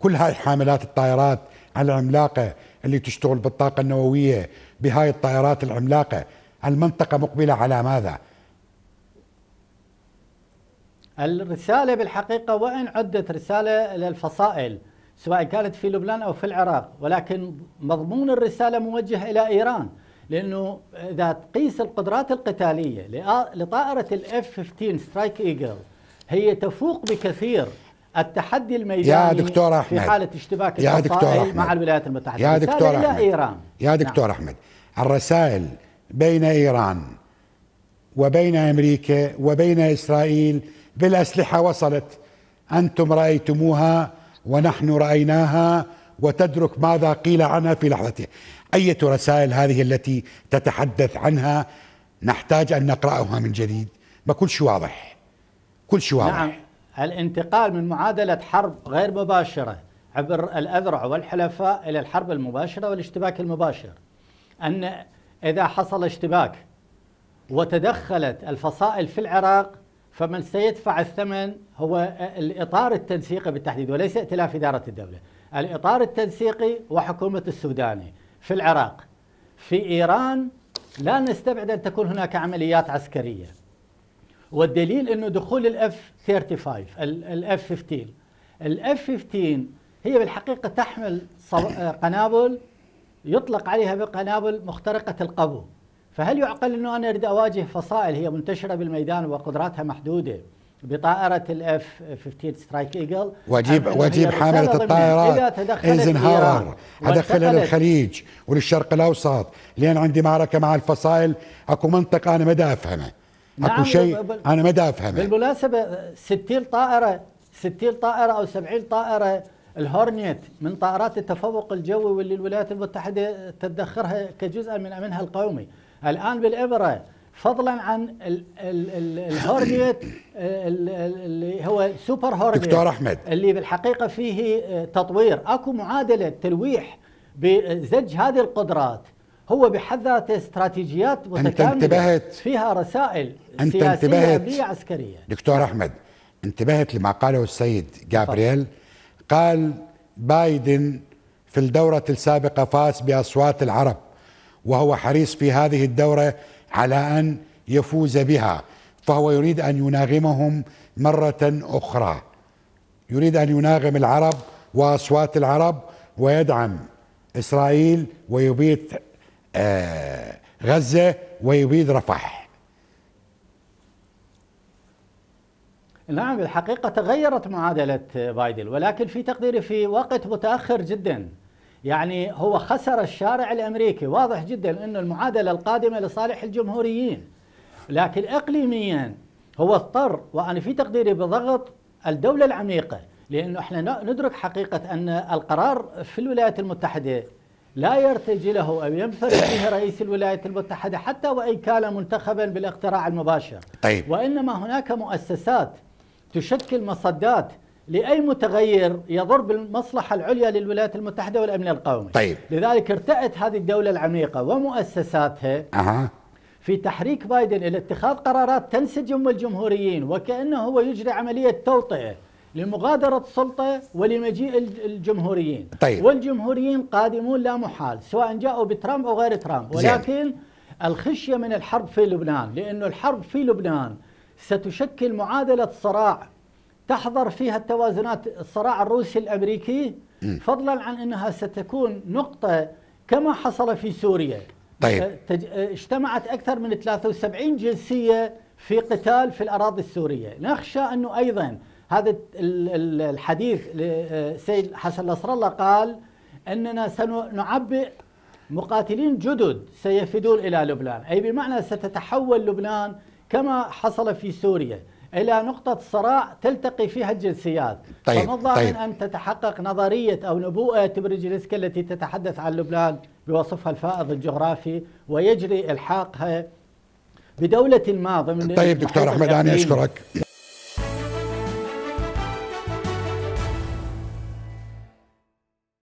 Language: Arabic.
كل هاي حاملات الطائرات العملاقة اللي تشتغل بالطاقة النووية بهاي الطائرات العملاقة المنطقة مقبلة على ماذا؟ الرسالة بالحقيقة وإن عدت رسالة للفصائل سواء كانت في لبنان أو في العراق ولكن مضمون الرسالة موجه إلى إيران لأنه إذا تقيس القدرات القتالية لطائرة الـ F-15 سترايك إيجل هي تفوق بكثير التحدي الميداني يا دكتور أحمد في حالة اشتباك يا دكتور أحمد مع الولايات المتحدة يا دكتور أحمد الى إيران يا نعم. دكتور نعم. أحمد الرسائل بين إيران وبين أمريكا وبين إسرائيل بالأسلحة وصلت أنتم رأيتموها ونحن رأيناها وتدرك ماذا قيل عنها في لحظته أية رسائل هذه التي تتحدث عنها نحتاج أن نقرأها من جديد ما كل شيء واضح كل شيء واضح نعم. الانتقال من معادلة حرب غير مباشرة عبر الأذرع والحلفاء إلى الحرب المباشرة والاشتباك المباشر أن إذا حصل اشتباك وتدخلت الفصائل في العراق فمن سيدفع الثمن هو الإطار التنسيقي بالتحديد وليس ائتلاف إدارة الدولة الإطار التنسيقي وحكومة السوداني في العراق في إيران لا نستبعد أن تكون هناك عمليات عسكرية والدليل انه دخول الاف 35 الاف 15 الاف 15 هي بالحقيقه تحمل آه، قنابل يطلق عليها بقنابل مخترقه القبو فهل يعقل انه انا اريد اواجه فصائل هي منتشره بالميدان وقدراتها محدوده بطائره الاف 15 سترايك ايجل واجيب واجيب حامله الطائرات ايزنهاور ادخلها للخليج وللشرق الاوسط لان عندي معركه مع الفصائل اكو منطقه انا ما افهمه نعم اكو شيء انا ما افهمه بالمناسبه 60 طائره 60 طائره او 70 طائره الهورنيت من طائرات التفوق الجوي واللي الولايات المتحده تدخرها كجزء من امنها القومي الان بالابره فضلا عن الهورنيت اللي هو سوبر هورنيت دكتور احمد اللي بالحقيقه فيه تطوير اكو معادله تلويح بزج هذه القدرات هو بحد ذاته استراتيجيات متكامله فيها رسائل أنت سياسيه انتبهت امنيه عسكريه دكتور احمد انتبهت لما قاله السيد جابرييل قال بايدن في الدورة السابقة فاز بأصوات العرب وهو حريص في هذه الدورة على أن يفوز بها فهو يريد أن يناغمهم مرة أخرى يريد أن يناغم العرب وأصوات العرب ويدعم إسرائيل ويبيت آه، غزة ويبيد رفح نعم الحقيقة تغيرت معادلة بايدن ولكن في تقديري في وقت متأخر جدا يعني هو خسر الشارع الأمريكي واضح جدا أن المعادلة القادمة لصالح الجمهوريين لكن إقليميا هو اضطر وأنا في تقديري بضغط الدولة العميقة لأنه احنا ندرك حقيقة أن القرار في الولايات المتحدة لا يرتجي له أو ينفرد به رئيس الولايات المتحدة حتى وإن كان منتخبا بالاقتراع المباشر طيب. وإنما هناك مؤسسات تشكل مصدات لأي متغير يضر بالمصلحة العليا للولايات المتحدة والأمن القومي طيب. لذلك ارتأت هذه الدولة العميقة ومؤسساتها أه. في تحريك بايدن إلى اتخاذ قرارات تنسجم الجمهوريين وكأنه هو يجري عملية توطئة لمغادرة السلطة ولمجيء الجمهوريين طيب. والجمهوريين قادمون لا محال سواء جاءوا بترامب أو غير ترامب ولكن زين. الخشية من الحرب في لبنان لأن الحرب في لبنان ستشكل معادلة صراع تحضر فيها التوازنات الصراع الروسي الأمريكي م. فضلا عن أنها ستكون نقطة كما حصل في سوريا طيب. أه، أه، اجتمعت أكثر من 73 جنسية في قتال في الأراضي السورية نخشى أنه أيضا هذا الحديث لسيد حسن نصر الله قال أننا سنعبئ مقاتلين جدد سيفدون إلى لبنان أي بمعنى ستتحول لبنان كما حصل في سوريا إلى نقطة صراع تلتقي فيها الجنسيات طيب فمن الظاهر طيب. أن تتحقق نظرية أو نبوءة برجلسكا التي تتحدث عن لبنان بوصفها الفائض الجغرافي ويجري إلحاقها بدولة ما ضمن طيب دكتور أحمد أنا أشكرك